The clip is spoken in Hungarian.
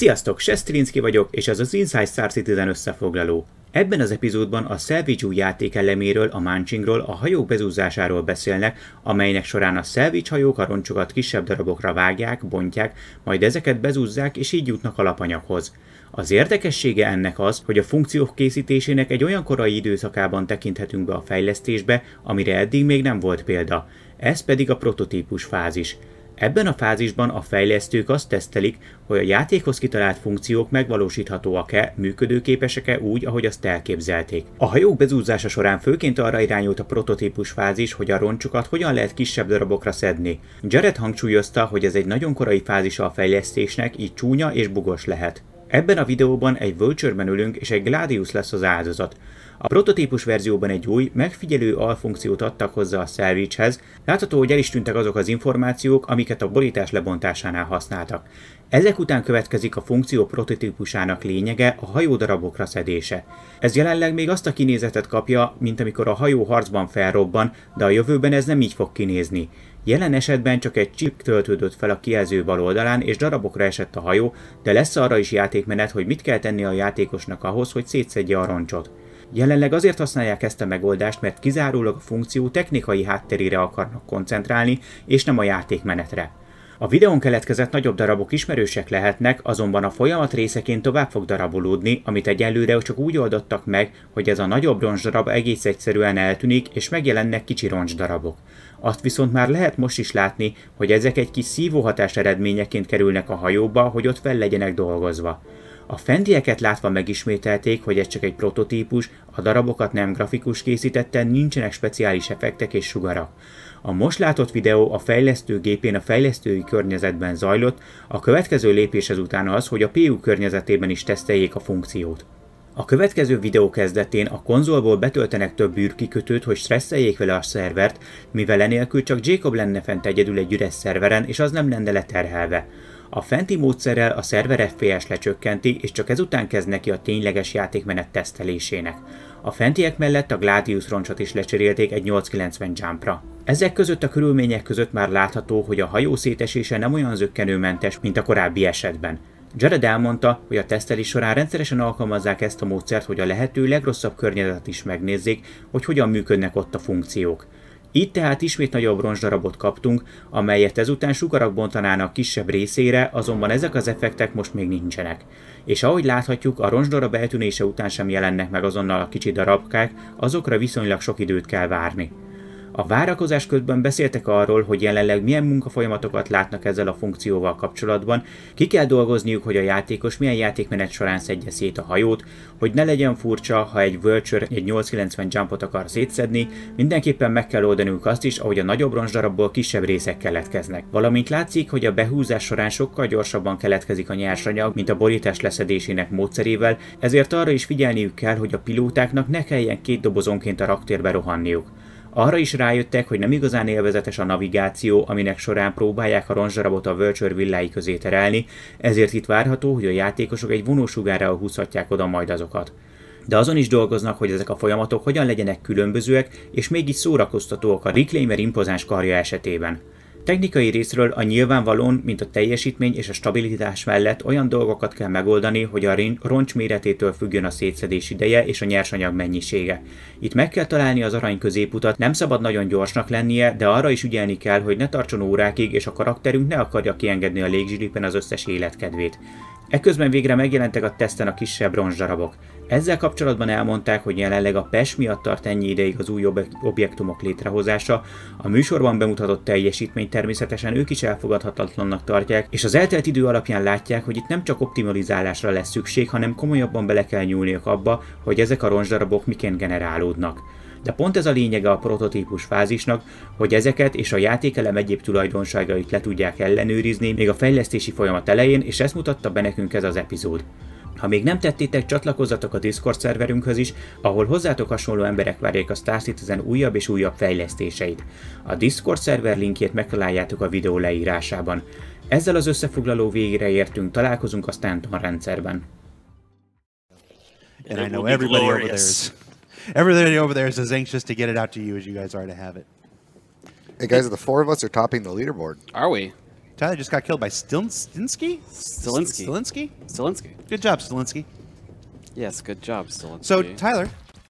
Sziasztok, Sestrinski vagyok, és ez az Inside Star Citizen összefoglaló. Ebben az epizódban a Salvage játék eleméről, a Munchingról, a hajók bezúzásáról beszélnek, amelynek során a Salvage hajók a roncsokat kisebb darabokra vágják, bontják, majd ezeket bezúzzák és így jutnak alapanyaghoz. Az érdekessége ennek az, hogy a funkciók készítésének egy olyan korai időszakában tekinthetünk be a fejlesztésbe, amire eddig még nem volt példa. Ez pedig a prototípus fázis. Ebben a fázisban a fejlesztők azt tesztelik, hogy a játékhoz kitalált funkciók megvalósíthatóak-e, működőképesek-e úgy, ahogy azt elképzelték. A hajók bezúzása során főként arra irányult a prototípus fázis, hogy a roncsokat hogyan lehet kisebb darabokra szedni. Jared hangsúlyozta, hogy ez egy nagyon korai fázisa a fejlesztésnek, így csúnya és bugos lehet. Ebben a videóban egy Vulture-ben ülünk és egy Gladius lesz az áldozat. A prototípus verzióban egy új, megfigyelő alfunkciót adtak hozzá a Salvage-hez, látható, hogy el is tűntek azok az információk, amiket a borítás lebontásánál használtak. Ezek után következik a funkció prototípusának lényege, a hajódarabokra szedése. Ez jelenleg még azt a kinézetet kapja, mint amikor a hajó harcban felrobban, de a jövőben ez nem így fog kinézni. Jelen esetben csak egy chip töltődött fel a kijelző bal oldalán, és darabokra esett a hajó, de lesz arra is játékmenet, hogy mit kell tenni a játékosnak ahhoz, hogy szétszedje a roncsot. Jelenleg azért használják ezt a megoldást, mert kizárólag a funkció technikai hátterére akarnak koncentrálni, és nem a játékmenetre. A videón keletkezett nagyobb darabok ismerősek lehetnek, azonban a folyamat részeként tovább fog darabolódni, amit egyelőre csak úgy oldottak meg, hogy ez a nagyobb roncsdarab egész egyszerűen eltűnik, és megjelennek kicsi roncsdarabok. Azt viszont már lehet most is látni, hogy ezek egy kis szívóhatás eredményeként kerülnek a hajóba, hogy ott fel legyenek dolgozva. A fendieket látva megismételték, hogy ez csak egy prototípus, a darabokat nem grafikus készítette, nincsenek speciális effektek és sugarak. A most látott videó a fejlesztő gépén a fejlesztői környezetben zajlott, a következő lépés ezután az, hogy a PU környezetében is teszteljék a funkciót. A következő videó kezdetén a konzolból betöltenek több űrkikötőt, hogy stresszeljék vele a szervert, mivel enélkül csak Jacob lenne fent egyedül egy üres szerveren, és az nem lenne leterhelve. A fenti módszerrel a szerver FPS lecsökkenti, és csak ezután kezd neki a tényleges játékmenet tesztelésének. A fentiek mellett a Gladius roncsot is lecserélték egy 890 jumpra. Ezek között a körülmények között már látható, hogy a hajó szétesése nem olyan zöggenőmentes, mint a korábbi esetben. Jared elmondta, hogy a tesztelés során rendszeresen alkalmazzák ezt a módszert, hogy a lehető legrosszabb környezetet is megnézzék, hogy hogyan működnek ott a funkciók. Itt tehát ismét nagyobb roncsdarabot kaptunk, amelyet ezután sugarak bontanának kisebb részére, azonban ezek az effektek most még nincsenek. És ahogy láthatjuk, a roncsdarab eltűnése után sem jelennek meg azonnal a kicsi darabkák, azokra viszonylag sok időt kell várni. A várakozás közben beszéltek arról, hogy jelenleg milyen munkafolyamatokat látnak ezzel a funkcióval kapcsolatban, ki kell dolgozniuk, hogy a játékos milyen játékmenet során szedje szét a hajót, hogy ne legyen furcsa, ha egy Vulture egy 890 jumpot akar szétszedni, mindenképpen meg kell oldaniuk azt is, ahogy a nagyobb roncsdarabból kisebb részek keletkeznek. Valamint látszik, hogy a behúzás során sokkal gyorsabban keletkezik a nyersanyag, mint a borítás leszedésének módszerével, ezért arra is figyelniük kell, hogy a pilótáknak ne kelljen két dobozonként a raktérbe rohanniuk. Arra is rájöttek, hogy nem igazán élvezetes a navigáció, aminek során próbálják a ronzsarabot a Völcsör villái közé terelni, ezért itt várható, hogy a játékosok egy vonósugára húzhatják oda majd azokat. De azon is dolgoznak, hogy ezek a folyamatok hogyan legyenek különbözőek és mégis szórakoztatóak a Reclaimer impozáns karja esetében. Technikai részről a nyilvánvalón, mint a teljesítmény és a stabilitás mellett olyan dolgokat kell megoldani, hogy a roncs méretétől függjön a szétszedés ideje és a nyersanyag mennyisége. Itt meg kell találni az arany középutat, nem szabad nagyon gyorsnak lennie, de arra is ügyelni kell, hogy ne tartson órákig, és a karakterünk ne akarja kiengedni a légzsilipen az összes életkedvét. Eközben végre megjelentek a teszten a kisebb ronzsdarabok. Ezzel kapcsolatban elmondták, hogy jelenleg a PES miatt tart ennyi ideig az új objektumok létrehozása, a műsorban bemutatott teljesítmény természetesen ők is elfogadhatatlannak tartják, és az eltelt idő alapján látják, hogy itt nem csak optimalizálásra lesz szükség, hanem komolyabban bele kell nyúlniuk abba, hogy ezek a ronzsdarabok miként generálódnak. De pont ez a lényege a prototípus fázisnak, hogy ezeket és a játékelem egyéb tulajdonságait le tudják ellenőrizni még a fejlesztési folyamat elején, és ezt mutatta be nekünk ez az epizód. Ha még nem tettétek, csatlakozzatok a Discord szerverünkhöz is, ahol hozzátok hasonló emberek várják a Star Citizen újabb és újabb fejlesztéseit. A Discord szerver linkjét megtaláljátok a videó leírásában. Ezzel az összefoglaló végére értünk, találkozunk a Stanton rendszerben. And I know everybody over there is Everybody over there is as anxious to get it out to you as you guys are to have it. Hey guys, the four of us are topping the leaderboard. Are we? Tyler just got killed by Stilinski. Stilinski. Stilinski? Stilinski. Good job, Stilinski. Yes, good job, Stilinski. So, Tyler,